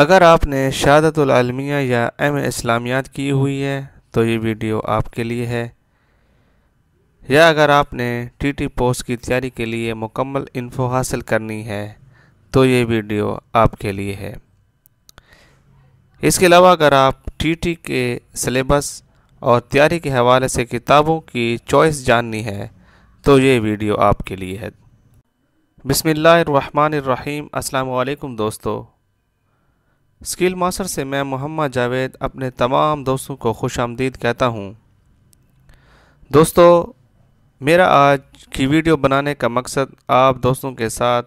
अगर आपने शहादतलमिया या एम इस्लामियात की हुई है तो ये वीडियो आपके लिए है या अगर आपने टीटी पोस्ट की तैयारी के लिए मुकम्मल इन्फो हासिल करनी है तो ये वीडियो आपके लिए है इसके अलावा अगर आप टीटी के सिलेबस और तैयारी के हवाले से किताबों की चॉइस जाननी है तो ये वीडियो आपके लिए है अस्सलाम अल्लाम दोस्तों स्किल मास्टर से मैं मोहम्मद जावेद अपने तमाम दोस्तों को खुश आमदीद कहता हूँ दोस्तों मेरा आज की वीडियो बनाने का मकसद आप दोस्तों के साथ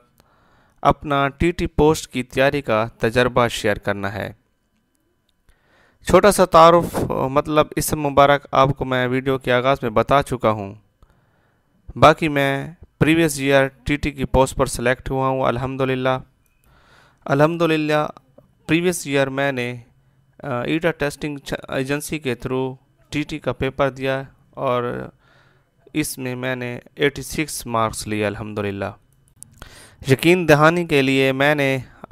अपना टीटी पोस्ट की तैयारी का तजर्बा शेयर करना है छोटा सा तारफ़ मतलब इस मुबारक आपको मैं वीडियो के आगाज़ में बता चुका हूँ बाकी मैं प्रीवियस ईयर टीटी की पोस्ट पर सेलेक्ट हुआ हूँ अलहमदिल्ला अलहमदिल्ला प्रीवियस ईयर मैंने ईटा टेस्टिंग एजेंसी के थ्रू टीटी का पेपर दिया और इसमें मैंने 86 मार्क्स लिए अल्हम्दुलिल्लाह यकीन दहानी के लिए मैंने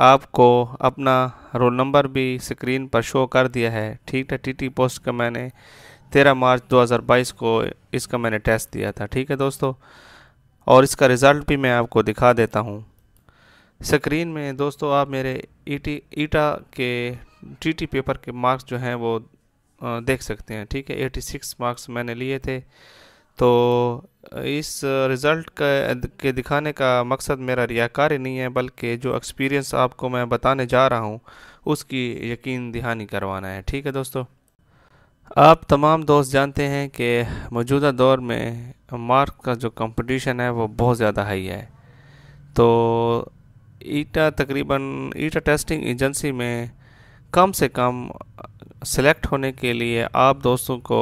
आपको अपना रोल नंबर भी स्क्रीन पर शो कर दिया है ठीक है टीटी पोस्ट का मैंने 13 मार्च 2022 को इसका मैंने टेस्ट दिया था ठीक है दोस्तों और इसका रिज़ल्ट भी मैं आपको दिखा देता हूँ स्क्रीन में दोस्तों आप मेरे ईटी ईटा के टीटी पेपर के मार्क्स जो हैं वो देख सकते हैं ठीक है 86 मार्क्स मैंने लिए थे तो इस रिज़ल्ट के दिखाने का मकसद मेरा रियाकारी नहीं है बल्कि जो एक्सपीरियंस आपको मैं बताने जा रहा हूँ उसकी यकीन दहानी करवाना है ठीक है दोस्तों आप तमाम दोस्त जानते हैं कि मौजूदा दौर में मार्क का जो कंपटीशन है वो बहुत ज़्यादा हाई है तो ईटा तकरीबन ईटा टेस्टिंग एजेंसी में कम से कम सेलेक्ट होने के लिए आप दोस्तों को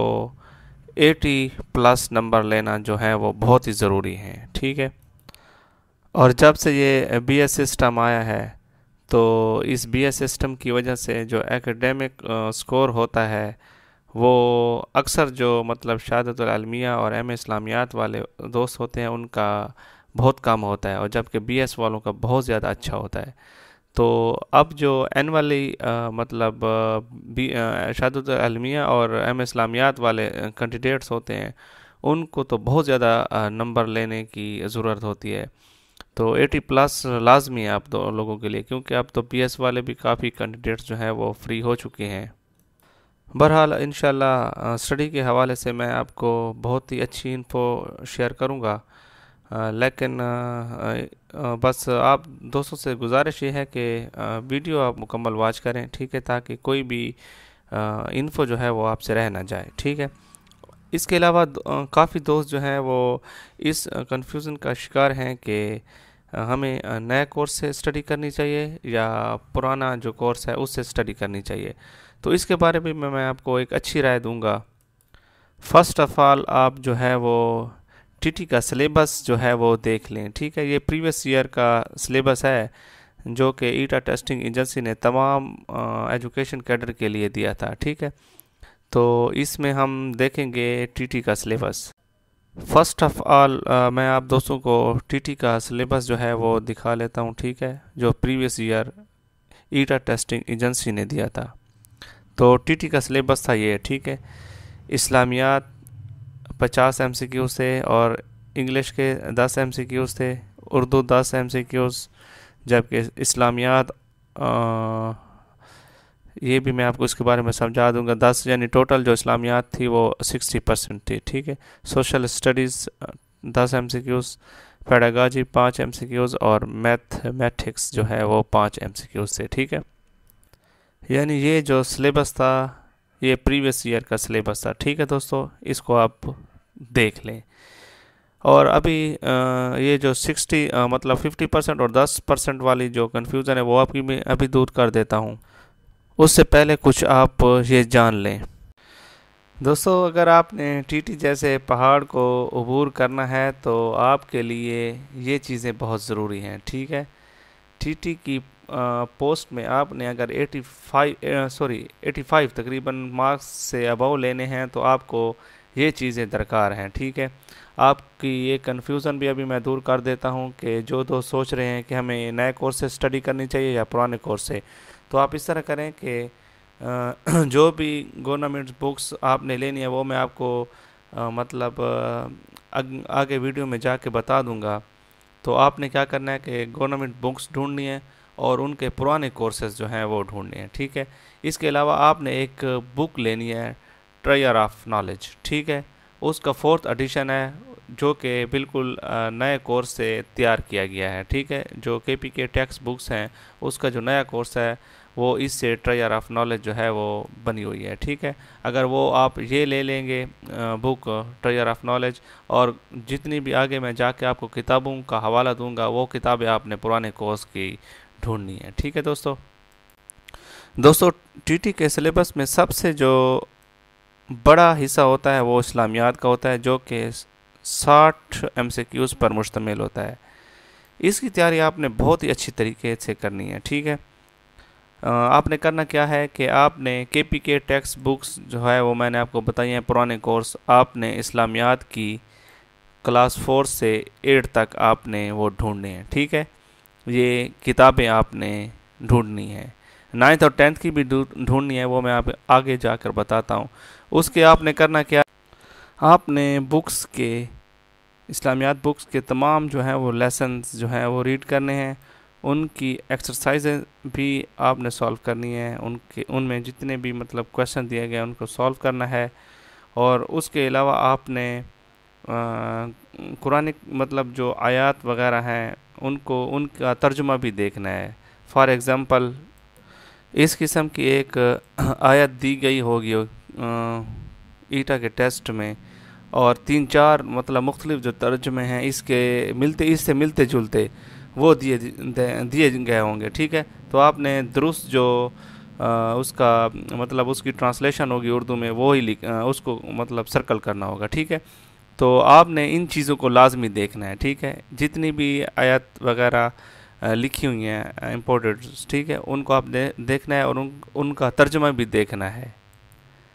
80 प्लस नंबर लेना जो है वो बहुत ही ज़रूरी है ठीक है और जब से ये बी सिस्टम आया है तो इस बी सिस्टम की वजह से जो एकेडमिक स्कोर होता है वो अक्सर जो मतलब शहादतलमिया और एम इस्लामियात वाले दोस्त होते हैं उनका बहुत कम होता है और जबकि बी वालों का बहुत ज़्यादा अच्छा होता है तो अब जो एन वाली आ, मतलब बी शादत अलमिया और एम इस्लामियात वाले कैंडिडेट्स होते हैं उनको तो बहुत ज़्यादा नंबर लेने की ज़रूरत होती है तो 80 प्लस लाजमी है आप दो लोगों के लिए क्योंकि अब तो पीएस वाले भी काफ़ी कैंडिडेट्स जो हैं वो फ्री हो चुके हैं बहरहाल इन स्टडी के हवाले से मैं आपको बहुत ही अच्छी इन्फो शेयर करूँगा लेकिन बस आप दोस्तों से गुजारिश ये है कि वीडियो आप मुकम्मल वाच करें ठीक है ताकि कोई भी इन्फो जो है वो आपसे रह ना जाए ठीक है इसके अलावा काफ़ी दोस्त जो हैं वो इस कंफ्यूजन का शिकार हैं कि हमें नया कोर्स से स्टडी करनी चाहिए या पुराना जो कोर्स है उससे स्टडी करनी चाहिए तो इसके बारे में मैं आपको एक अच्छी राय दूंगा फ़र्स्ट ऑफ़ ऑल आप जो है वो टीटी का सिलेबस जो है वो देख लें ठीक है ये प्रीवियस ईयर का सिलेबस है जो कि ईटा टेस्टिंग एजेंसी ने तमाम एजुकेशन कैडर के लिए दिया था ठीक है तो इसमें हम देखेंगे टीटी का सिलेबस फर्स्ट ऑफ ऑल मैं आप दोस्तों को टीटी का सिलेबस जो है वो दिखा लेता हूँ ठीक है जो previous year ETEA testing agency ने दिया था तो टीटी का सिलेबस था ये ठीक है इस्लामियात पचास एम सी क्यूज़ थे और इंग्लिश के दस एम सी क्यूज़ थे उर्दू दस एम सी क्यूज़ जबकि इस्लामियात ये भी मैं आपको इसके बारे में समझा दूंगा दस यानी टोटल जो इस्लामियात थी वो सिक्सटी परसेंट थी ठीक है सोशल स्टडीज़ दस एम सी क्यूज़ पैडागाजी पाँच एम सी क्यूज़ और मैथमेटिक्स जो है वो पाँच एम सी क्यूज़ थे ठीक है यानी ये जो सिलेबस था ये प्रीवियस ईयर का सिलेबस था ठीक है दोस्तों इसको आप देख लें और अभी आ, ये जो 60 मतलब 50 परसेंट और 10 परसेंट वाली जो कन्फ्यूज़न है वो आपकी मैं अभी दूर कर देता हूँ उससे पहले कुछ आप ये जान लें दोस्तों अगर आपने टीटी जैसे पहाड़ को अबूर करना है तो आपके लिए ये चीज़ें बहुत ज़रूरी हैं ठीक है टीटी की आ, पोस्ट में आपने अगर 85 सॉरी 85 तकरीबन मार्क्स से अबव लेने हैं तो आपको ये चीज़ें दरकार हैं ठीक है आपकी ये कन्फ्यूज़न भी अभी मैं दूर कर देता हूँ कि जो दोस्त सोच रहे हैं कि हमें नए कोर्स से स्टडी करनी चाहिए या पुराने कोर्स से तो आप इस तरह करें कि जो भी गवर्नमेंट बुक्स आपने लेनी है वो मैं आपको मतलब आगे वीडियो में जाके बता दूंगा तो आपने क्या करना है कि गवर्नमेंट बुक्स ढूंढनी है और उनके पुराने कोर्सेज जो हैं वो ढूंढने हैं ठीक है इसके अलावा आपने एक बुक लेनी है ट्रेयर ऑफ नॉलेज ठीक है उसका फोर्थ एडिशन है जो कि बिल्कुल नए कोर्स से तैयार किया गया है ठीक है जो के पी के टेक्स्ट बुक्स हैं उसका जो नया कोर्स है वो इससे ट्रेजर ऑफ नॉलेज जो है वो बनी हुई है ठीक है अगर वो आप ये ले लेंगे बुक ट्रेजर ऑफ नॉलेज और जितनी भी आगे मैं जाके आपको किताबों का हवाला दूंगा वो किताबें आपने पुराने कोर्स की ढूंढनी है ठीक है दोस्तों दोस्तों टीटी के सिलेबस में सबसे जो बड़ा हिस्सा होता है वो इस्लामियात का होता है जो कि साठ एम पर मुश्तमिल होता है इसकी तैयारी आपने बहुत ही अच्छी तरीके से करनी है ठीक है आपने करना क्या है कि आपने के पी के टेक्स्ट बुक्स जो है वो मैंने आपको बताई हैं पुराने कोर्स आपने इस्लामियात की क्लास फोर से एट तक आपने वो ढूंढने हैं ठीक है ये किताबें आपने ढूंढनी है नाइन्थ और टेंथ की भी ढूंढनी है वो मैं आप आगे जाकर बताता हूँ उसके आपने करना क्या आपने बुक्स के इस्लामियात बुक्स के तमाम जो हैं वो लेसन जो हैं वो रीड करने हैं उनकी एक्सरसाइजें भी आपने सॉल्व करनी है उनके उनमें जितने भी मतलब क्वेश्चन दिए गए उनको सॉल्व करना है और उसके अलावा आपने कुरान मतलब जो आयात वगैरह हैं उनको उनका तर्जुमा भी देखना है फॉर एग्ज़ाम्पल इस किस्म की एक आयत दी गई होगी ईटा के टेस्ट में और तीन चार मतलब मुख्तलिफ जो तर्जमे हैं इसके मिलते इससे मिलते जुलते वो दिए दिए गए होंगे ठीक है तो आपने दुरुस्त जो आ, उसका मतलब उसकी ट्रांसलेशन होगी उर्दू में वो ही लिख उसको मतलब सर्कल करना होगा ठीक है तो आपने इन चीज़ों को लाजमी देखना है ठीक है जितनी भी आयत वगैरह लिखी हुई हैं इम्पोर्टेंट्स ठीक है उनको आप देखना है और उन उनका तर्जमा भी देखना है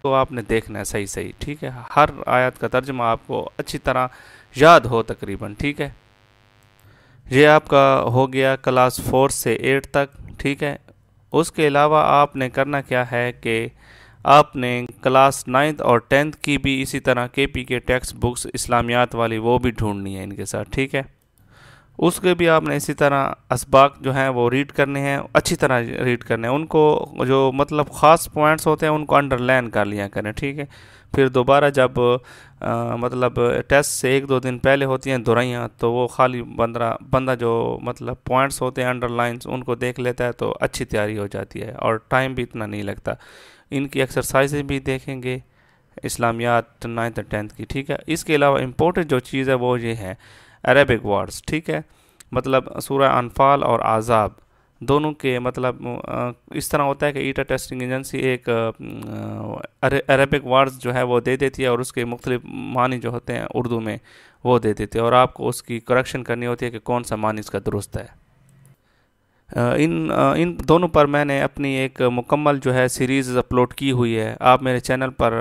तो आपने देखना है सही सही ठीक है हर आयत का तर्जमा आपको अच्छी तरह याद हो तकरीबन ठीक है ये आपका हो गया क्लास फोर से एट तक ठीक है उसके अलावा आपने करना क्या है कि आपने क्लास नाइन्थ और टेंथ की भी इसी तरह के पी के टेक्स्ट बुक्स इस्लामियात वाली वो भी ढूंढनी है इनके साथ ठीक है उसके भी आपने इसी तरह इसबाक जो हैं वो रीड करने हैं अच्छी तरह रीड करने हैं उनको जो मतलब ख़ास पॉइंट्स होते हैं उनको अंडरलाइन कर लिया करें ठीक है फिर दोबारा जब आ, मतलब टेस्ट से एक दो दिन पहले होती हैं दुराइयाँ तो वो खाली बंदरा बंदा जो मतलब पॉइंट्स होते हैं अंडरलाइंस उनको देख लेता है तो अच्छी तैयारी हो जाती है और टाइम भी इतना नहीं लगता इनकी एक्सरसाइजें भी देखेंगे इस्लामियात नाइन्थ टेंथ की ठीक है इसके अलावा इम्पोर्टेंट जो चीज़ है वो ये है अरेबिक वर्ड्स ठीक है मतलब सूर्य अनफाल और आज़ाब दोनों के मतलब इस तरह होता है कि ईटा टेस्टिंग एजेंसी एक अरेबिक वर्ड्स जो है वो दे देती है और उसके मुख्तलिफ मानी जो होते हैं उर्दू में वो दे देती है और आपको उसकी करेक्शन करनी होती है कि कौन सा मानी इसका दुरुस्त है इन इन दोनों पर मैंने अपनी एक मुकम्मल जो है सीरीज़ अपलोड की हुई है आप मेरे चैनल पर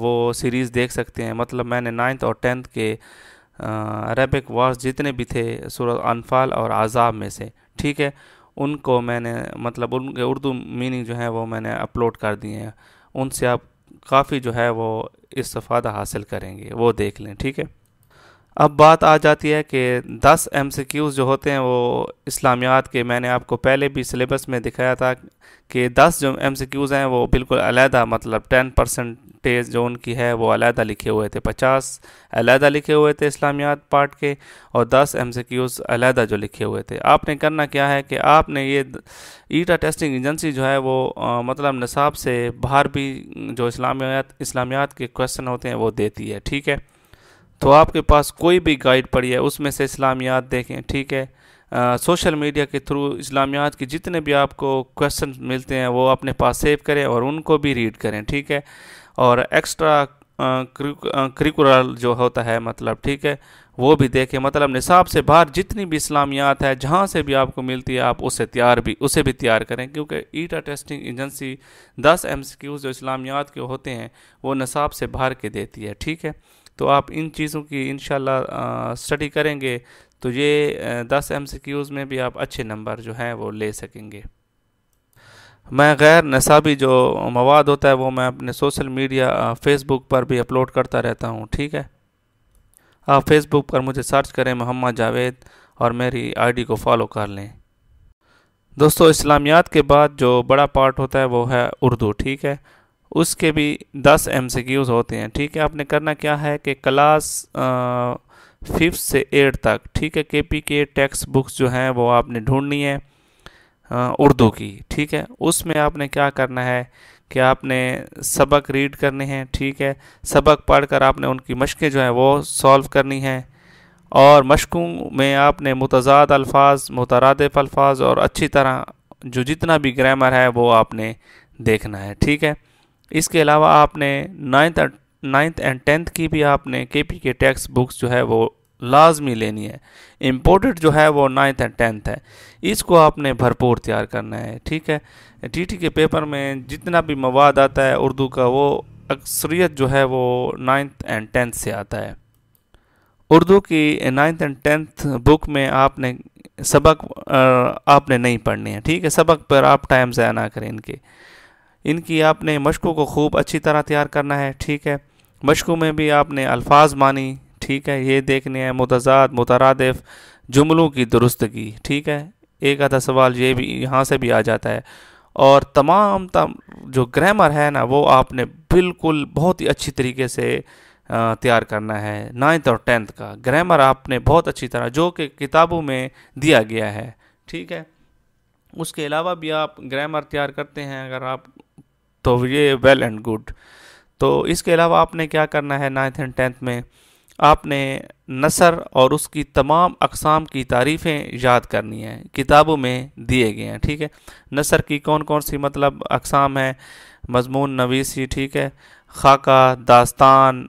वो सीरीज़ देख सकते हैं मतलब मैंने नाइन्थ और टेंथ के अरेबिक वर्ड्स जितने भी थे सूरत अनफाल और आज़ाब में से ठीक है उनको मैंने मतलब उनके उर्दू मीनिंग जो है वो मैंने अपलोड कर दिए हैं उनसे आप काफ़ी जो है वो इस्तफ़ादा हासिल करेंगे वो देख लें ठीक है अब बात आ जाती है कि 10 एम जो होते हैं वो इस्लामियात के मैंने आपको पहले भी सिलेबस में दिखाया था कि 10 जो एम हैं वो बिल्कुल अलहदा मतलब 10 परसेंटेज जो उनकी है वो अलहदा लिखे हुए थे 50 अलहदा लिखे हुए थे इस्लामियात पार्ट के और 10 एम अलहदा जो लिखे हुए थे आपने करना क्या है कि आपने ये ईटा टेस्टिंग एजेंसी जो है वो आ, मतलब नसाब से बाहर भी जो इस्लामियात इस्लामियात के क्वेश्चन होते हैं वो देती है ठीक है तो आपके पास कोई भी गाइड पड़ी है उसमें से इस्लामियात देखें ठीक है सोशल मीडिया के थ्रू इस्लामियात के जितने भी आपको क्वेश्चन मिलते हैं वो अपने पास सेव करें और उनको भी रीड करें ठीक है और एक्स्ट्रा करिकुलर जो होता है मतलब ठीक है वो भी देखें मतलब निसाब से बाहर जितनी भी इस्लामियात है जहाँ से भी आपको मिलती है आप उसे तैयार भी उसे भी तैयार करें क्योंकि ईटा टेस्टिंग एजेंसी दस एम जो इस्लामियात के होते हैं वो निसाब से बाहर के देती है ठीक है तो आप इन चीज़ों की इन स्टडी करेंगे तो ये दस एम में भी आप अच्छे नंबर जो हैं वो ले सकेंगे मैं गैर नसाबी जो मवाद होता है वो मैं अपने सोशल मीडिया फेसबुक पर भी अपलोड करता रहता हूँ ठीक है आप फेसबुक पर मुझे सर्च करें मोहम्मद जावेद और मेरी आईडी को फॉलो कर लें दोस्तों इस्लामियात के बाद जो बड़ा पार्ट होता है वो है उर्दू ठीक है उसके भी दस एम होते हैं ठीक है आपने करना क्या है कि क्लास फिफ्थ से एट तक ठीक है के पी के टेक्स्ट बुक्स जो हैं वो आपने ढूंढनी है उर्दू की ठीक है उसमें आपने क्या करना है कि आपने सबक रीड करने हैं ठीक है सबक पढ़कर आपने उनकी मशक़ें जो हैं वो सॉल्व करनी हैं और मशक़ों में आपने मुतजाद अल्फाज मुतरदफ़ अल्फाज और अच्छी तरह जो जितना भी ग्रामर है वो आपने देखना है ठीक है इसके अलावा आपने नाइन्थ नाइन्थ एंड टेंथ की भी आपने के पी के टैक्स बुक्स जो है वो लाजमी लेनी है इम्पोर्टेड जो है वो नाइन्थ एंड टेंथ है इसको आपने भरपूर तैयार करना है ठीक है टी टी के पेपर में जितना भी मवाद आता है उर्दू का वो अक्सरियत जो है वो नाइन्थ एंड टेंथ से आता है उर्दू की नाइन्थ एंड टेंथ बुक में आपने सबक आपने नहीं पढ़नी है ठीक है सबक पर आप टाइम ज़ाया ना करें इनके इनकी आपने मशकों को खूब अच्छी तरह तैयार करना है ठीक है मशकों में भी आपने अल्फाज मानी ठीक है ये देखने हैं मुतजाद मुतरदफ़ जुमलों की दुरुस्तगी ठीक है एक आधा सवाल ये भी यहाँ से भी आ जाता है और तमाम तम जो ग्रामर है ना वो आपने बिल्कुल बहुत ही अच्छी तरीके से तैयार करना है नाइन्थ और टेंथ का ग्रामर आपने बहुत अच्छी तरह जो कि किताबों में दिया गया है ठीक है उसके अलावा भी आप ग्रामर तैयार करते हैं अगर आप तो ये वेल एंड गुड तो इसके अलावा आपने क्या करना है नाइन्थ एंड टेंथ में आपने नसर और उसकी तमाम अकसाम की तारीफ़ें याद करनी है किताबों में दिए गए हैं ठीक है नसर की कौन कौन सी मतलब अकसाम है मजमून नवीसी ठीक है खाका दास्तान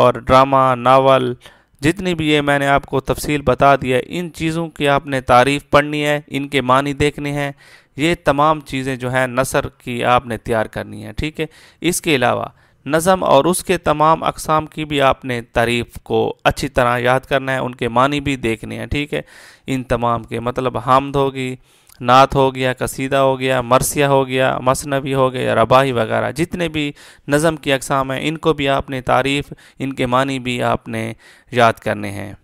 और ड्रामा नावल जितनी भी ये मैंने आपको तफसील बता दी है इन चीज़ों की आपने तारीफ़ पढ़नी है इनके मानी देखने हैं ये तमाम चीज़ें जो हैं नसर की आपने तैयार करनी है ठीक है इसके अलावा नज़म और उसके तमाम अकसाम की भी आपने तारीफ़ को अच्छी तरह याद करना है उनके मानी भी देखने हैं ठीक है इन तमाम के मतलब हामद होगी नात हो गया कसीदा हो गया मरसिया हो गया मसनबी हो गया रबाही वगैरह जितने भी नज़म की अकसाम हैं इनको भी आपने तारीफ़ इनके मानी भी आपने याद करने हैं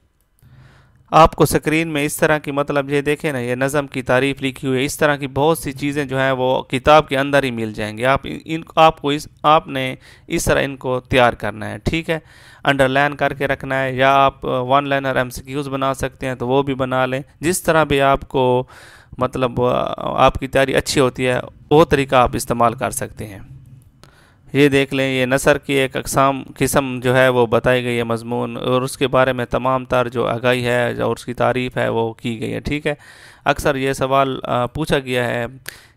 आपको स्क्रीन में इस तरह की मतलब ये देखें ना ये नज़म की तारीफ़ लिखी हुई है इस तरह की बहुत सी चीज़ें जो हैं वो किताब के अंदर ही मिल जाएंगी आप इन, आपको इस आपने इस तरह इनको तैयार करना है ठीक है अंडरलाइन करके रखना है या आप वन लाइनर एम बना सकते हैं तो वो भी बना लें जिस तरह भी आपको मतलब आपकी तैयारी अच्छी होती है वो तरीका आप इस्तेमाल कर सकते हैं ये देख लें ये नसर की एक अकसाम किस्म जो है वो बताई गई है मजमून और उसके बारे में तमाम तर जो आगाही है और उसकी तारीफ़ है वो की गई है ठीक है अक्सर ये सवाल पूछा गया है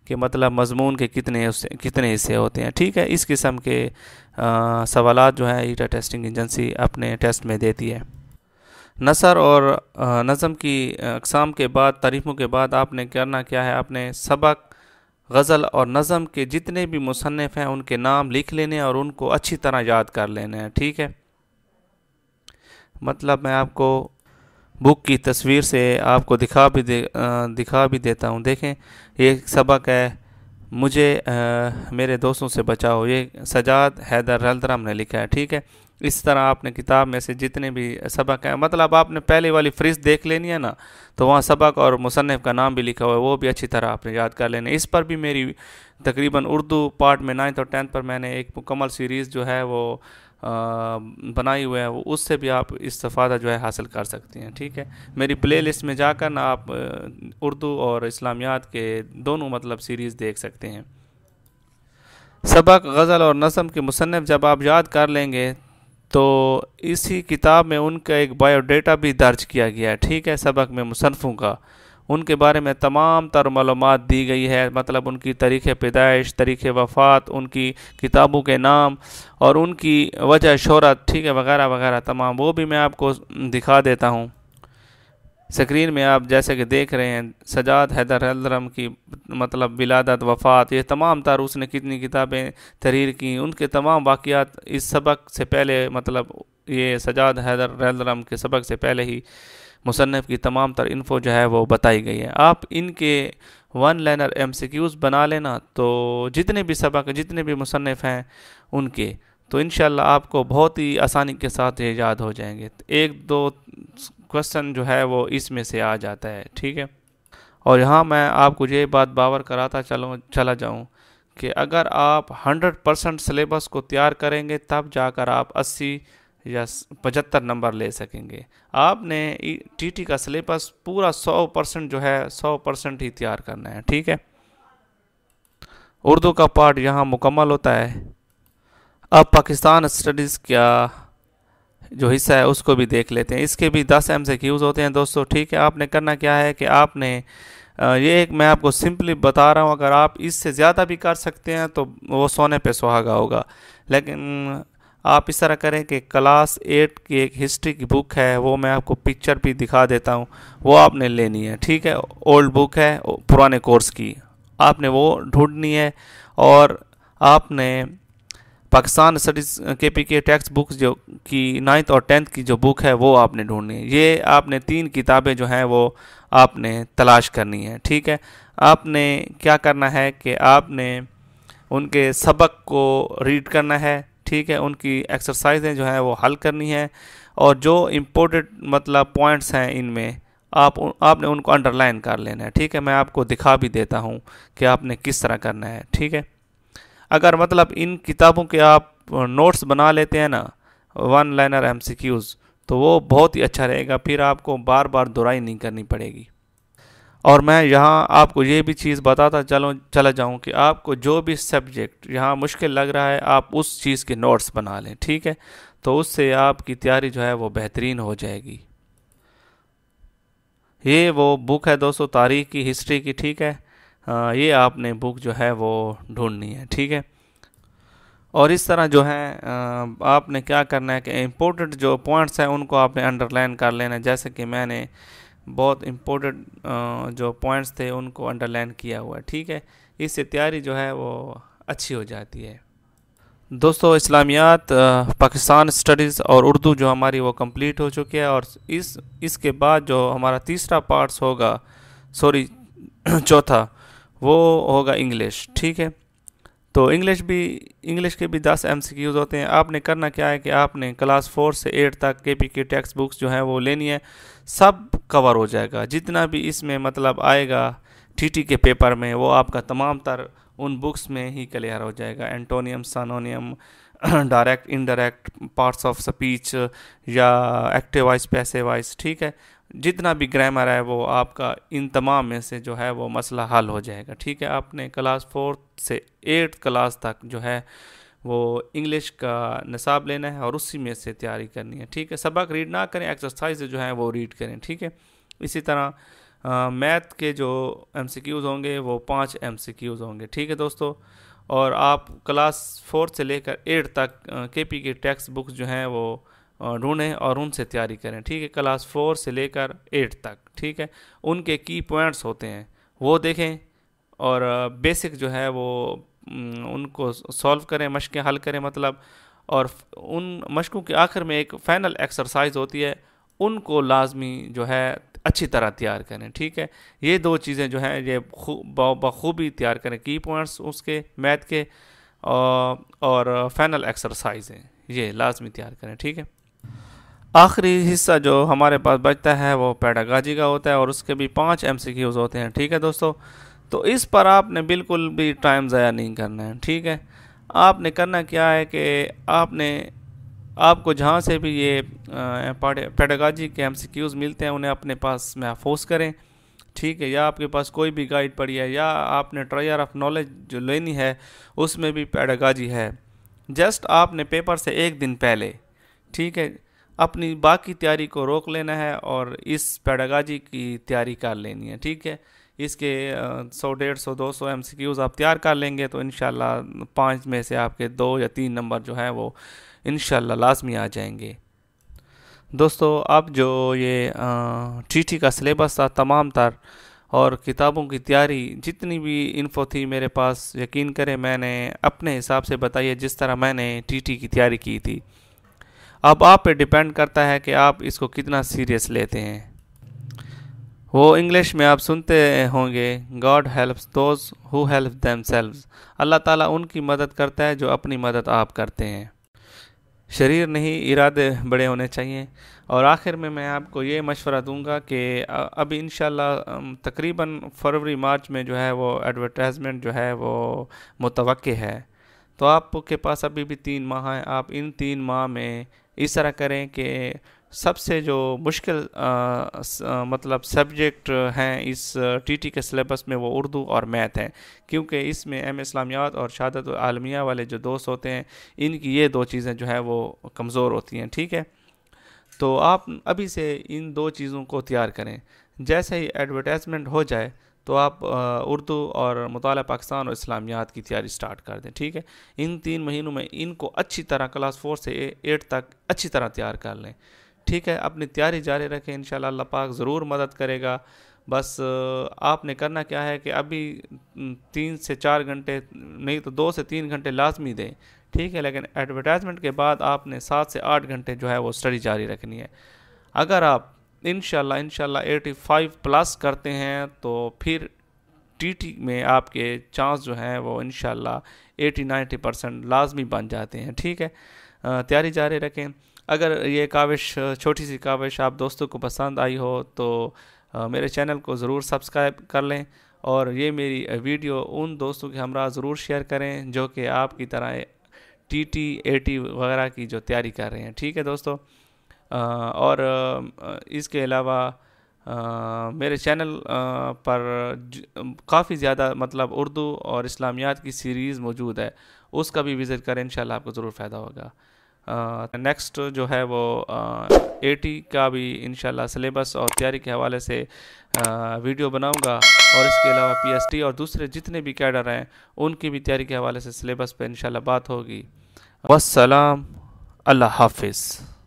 कि मतलब मजमून के कितने कितने हिस्से होते हैं ठीक है इस किस्म के सवाल जो है ईटा टेस्टिंग एजेंसी अपने टेस्ट में देती है नसर और नज़म की अकसाम के बाद तारीफ़ों के बाद आपने करना क्या है आपने सबक गज़ल और नज़म के जितने भी मुसनफ़ हैं उनके नाम लिख लेने और उनको अच्छी तरह याद कर लेने हैं ठीक है मतलब मैं आपको बुक की तस्वीर से आपको दिखा भी दे आ, दिखा भी देता हूँ देखें ये सबक है मुझे आ, मेरे दोस्तों से बचाओ ये सजाद हैदर हल्दराम ने लिखा है ठीक है इस तरह आपने किताब में से जितने भी सबक हैं मतलब आपने पहले वाली फ्रिज देख लेनी है ना तो वहाँ सबक और मुसनफ़ का नाम भी लिखा हुआ है वो भी अच्छी तरह आपने याद कर लेना इस पर भी मेरी तकरीबन उर्दू पार्ट में नाइन्थ और टेंथ पर मैंने एक मुकम्मल सीरीज़ जो है वो बनाई हुए हैं उससे भी आप इस्तफ़ादा जो है हासिल कर सकती हैं ठीक है मेरी प्ले लिस्ट में जाकर ना आप उर्दू और इस्लामियात के दोनों मतलब सीरीज़ देख सकते हैं सबक गज़ल और नसम के मुसनफ़ जब आप याद कर लेंगे तो इसी किताब में उनका एक बायोडेटा भी दर्ज किया गया है ठीक है सबक में मुसनफ़ों का उनके बारे में तमाम तर मालूम दी गई है मतलब उनकी तरीक़ पैदाइश तरीक़ वफ़ात उनकी किताबों के नाम और उनकी वजह शहरत ठीक है वगैरह वगैरह तमाम वो भी मैं आपको दिखा देता हूँ स्क्रीन में आप जैसे कि देख रहे हैं सजाद हैदर हैदरम की मतलब विलादत वफ़ात ये तमाम तार उसने कितनी किताबें तहरीर की उनके तमाम वाक़ात इस सबक से पहले मतलब ये सजाद हैदर हैदरम के सबक से पहले ही मुसनफ़ की तमाम तर इन्फो जो है वो बताई गई है आप इनके one liner M C Qs बना लेना तो जितने भी सबक जितने भी मुसनफ़ हैं उनके तो इन आपको बहुत ही आसानी के साथ ये याद हो जाएंगे एक दो क्वेश्चन जो है वो इसमें से आ जाता है ठीक है और यहाँ मैं आपको ये बात बावर कराता चलूँ चला जाऊँ कि अगर आप 100 परसेंट सिलेबस को तैयार करेंगे तब जाकर आप या पचहत्तर नंबर ले सकेंगे आपने टीटी का सिलेबस पूरा सौ परसेंट जो है सौ परसेंट ही तैयार करना है ठीक है उर्दू का पार्ट यहाँ मुकम्मल होता है अब पाकिस्तान स्टडीज़ का जो हिस्सा है उसको भी देख लेते हैं इसके भी दस एम से क्यूज़ होते हैं दोस्तों ठीक है आपने करना क्या है कि आपने ये एक मैं आपको सिंपली बता रहा हूँ अगर आप इससे ज़्यादा भी कर सकते हैं तो वो सोने पे सुहागा होगा लेकिन आप इस तरह करें कि क्लास एट की एक हिस्ट्री की बुक है वो मैं आपको पिक्चर भी दिखा देता हूँ वो आपने लेनी है ठीक है ओल्ड बुक है पुराने कोर्स की आपने वो ढूंढनी है और आपने पाकिस्तान स्टडीज़ के पी के टेक्स्ट बुक जो की नाइन्थ और टेंथ की जो बुक है वो आपने ढूंढनी है ये आपने तीन किताबें जो हैं वो आपने तलाश करनी है ठीक है आपने क्या करना है कि आपने उनके सबक को रीड करना है ठीक है उनकी एक्सरसाइजें जो हैं वो हल करनी है और जो इम्पोर्टेंट मतलब पॉइंट्स हैं इनमें आप आपने उनको अंडरलाइन कर लेना है ठीक है मैं आपको दिखा भी देता हूँ कि आपने किस तरह करना है ठीक है अगर मतलब इन किताबों के आप नोट्स बना लेते हैं ना वन लाइनर एम तो वो बहुत ही अच्छा रहेगा फिर आपको बार बार दोराई नहीं करनी पड़ेगी और मैं यहाँ आपको ये भी चीज़ बताता चलो चला जाऊँ कि आपको जो भी सब्जेक्ट यहाँ मुश्किल लग रहा है आप उस चीज़ के नोट्स बना लें ठीक है तो उससे आपकी तैयारी जो है वो बेहतरीन हो जाएगी ये वो बुक है दोस्तों तारीख की हिस्ट्री की ठीक है आ, ये आपने बुक जो है वो ढूंढनी है ठीक है और इस तरह जो है आपने क्या करना है कि इम्पोर्टेंट जो पॉइंट्स हैं उनको आपने अंडरलाइन कर लेना जैसे कि मैंने बहुत इम्पोर्टेंट जो पॉइंट्स थे उनको अंडरलाइन किया हुआ है ठीक है इससे तैयारी जो है वो अच्छी हो जाती है दोस्तों इस्लामियात पाकिस्तान स्टडीज़ और उर्दू जो हमारी वो कंप्लीट हो चुकी है और इस इसके बाद जो हमारा तीसरा पार्ट्स होगा सॉरी चौथा वो होगा इंग्लिश ठीक है तो इंग्लिश भी इंग्लिश के भी दस एम होते हैं आपने करना क्या है कि आपने क्लास फोर से एट तक के पी की टेक्स्ट बुक्स जो हैं वो लेनी है सब कवर हो जाएगा जितना भी इसमें मतलब आएगा टीटी के पेपर में वो आपका तमाम तर उन बुक्स में ही क्लियर हो जाएगा antonym synonym direct indirect parts of speech या एक्टिव वाइज पैसे वाइज ठीक है जितना भी ग्रामर है वो आपका इन तमाम में से जो है वो मसला हल हो जाएगा ठीक है आपने क्लास फोर्थ से एट्थ क्लास तक जो है वो इंग्लिश का नसाब लेना है और उसी में से तैयारी करनी है ठीक है सबक रीड ना करें एक्सरसाइज जो हैं वो रीड करें ठीक है इसी तरह मैथ के जो एम होंगे वो पाँच एम होंगे ठीक है दोस्तों और आप क्लास फोर्थ से लेकर एट तक के पी के टेक्स्ट बुक्स जो हैं वो ढूंढें और उनसे तैयारी करें ठीक है क्लास फोर से लेकर एट तक ठीक है उनके की पॉइंट्स होते हैं वो देखें और बेसिक जो है वो उनको सॉल्व करें मशक़ें हल करें मतलब और उन मशक़ों के आखिर में एक फ़ाइनल एक्सरसाइज होती है उनको लाजमी जो है अच्छी तरह तैयार करें ठीक है ये दो चीज़ें जो हैं ये बखूबी तैयार करें की पॉइंट्स उसके मैथ के और, और फाइनल एक्सरसाइजें ये लाजमी तैयार करें ठीक है आखिरी हिस्सा जो हमारे पास बचता है वो पैडागाजी का होता है और उसके भी पाँच एम होते हैं ठीक है दोस्तों तो इस पर आपने बिल्कुल भी टाइम ज़ाया नहीं करना है ठीक है आपने करना क्या है कि आपने आपको जहाँ से भी ये पैडागाजी के एम मिलते हैं उन्हें अपने पास महफूज करें ठीक है या आपके पास कोई भी गाइड पड़ी है या आपने ट्रायर ऑफ नॉलेज जो लेनी है उसमें भी पैडागाजी है जस्ट आपने पेपर से एक दिन पहले ठीक है अपनी बाकी तैयारी को रोक लेना है और इस पैडागाजी की तैयारी कर लेनी है ठीक है इसके सौ डेढ़ सौ दो सौ एम आप तैयार कर लेंगे तो इन पाँच में से आपके दो या तीन नंबर जो हैं वो इन लाजमी आ जाएंगे दोस्तों अब जो ये टी का सिलेबस था तमाम तर और किताबों की तैयारी जितनी भी इन्फो थी मेरे पास यकीन करें मैंने अपने हिसाब से बताइए जिस तरह मैंने टीटी की तैयारी की थी अब आप पे डिपेंड करता है कि आप इसको कितना सीरियस लेते हैं वो इंग्लिश में आप सुनते होंगे God helps those who help them अल्लाह ताला उनकी मदद करता है जो अपनी मदद आप करते हैं शरीर नहीं इरादे बड़े होने चाहिए और आखिर में मैं आपको ये मशवरा दूंगा कि अभी इन तकरीबन फरवरी मार्च में जो है वो एडवर्टाइजमेंट जो है वो मुतव है तो आपके पास अभी भी तीन माह हैं आप इन तीन माह में इस तरह करें कि सबसे जो मुश्किल आ, स, आ, मतलब सब्जेक्ट हैं इस टीटी के सिलेबस में वो उर्दू और मैथ हैं क्योंकि इसमें एम इस्लामियात और शहादत आलमिया वाले जो दोस्त होते हैं इनकी ये दो चीज़ें जो है वो कमज़ोर होती हैं ठीक है तो आप अभी से इन दो चीज़ों को तैयार करें जैसे ही एडवर्टाइजमेंट हो जाए तो आप उर्दू और मताल पाकिस्तान और इस्लामियात की तैयारी स्टार्ट कर दें ठीक है इन तीन महीनों में इनको अच्छी तरह क्लास फोर से एट तक अच्छी तरह तैयार कर लें ठीक है अपनी तैयारी जारी रखें इन अल्लाह पाक ज़रूर मदद करेगा बस आपने करना क्या है कि अभी तीन से चार घंटे नहीं तो दो से तीन घंटे लाजमी दें ठीक है लेकिन एडवर्टाइजमेंट के बाद आपने सात से आठ घंटे जो है वो स्टडी जारी रखनी है अगर आप इन शाला एटी फाइव प्लस करते हैं तो फिर टीटी में आपके चांस जो हैं वो इन शाला एटी नाइन्टी परसेंट लाजमी बन जाते हैं ठीक है तैयारी जारी रखें अगर ये काविश छोटी सी काविश आप दोस्तों को पसंद आई हो तो मेरे चैनल को ज़रूर सब्सक्राइब कर लें और ये मेरी वीडियो उन दोस्तों के हमरा ज़रूर शेयर करें जो कि आपकी तरह टी टी ए टी वगैरह की जो तैयारी कर रहे हैं ठीक है दोस्तों और इसके अलावा मेरे चैनल पर काफ़ी ज़्यादा मतलब उर्दू और इस्लामियात की सीरीज़ मौजूद है उसका भी विज़िट करें इन आपको ज़रूर फ़ायदा होगा नेक्स्ट uh, जो है वो ए uh, टी का भी इन शलेबस और तैयारी के हवाले से आ, वीडियो बनाऊंगा और इसके अलावा पी और दूसरे जितने भी कैडर हैं उनकी भी तैयारी के हवाले से सिलेबस पर इन बात होगी वसलाम अल्लाह हाफिज़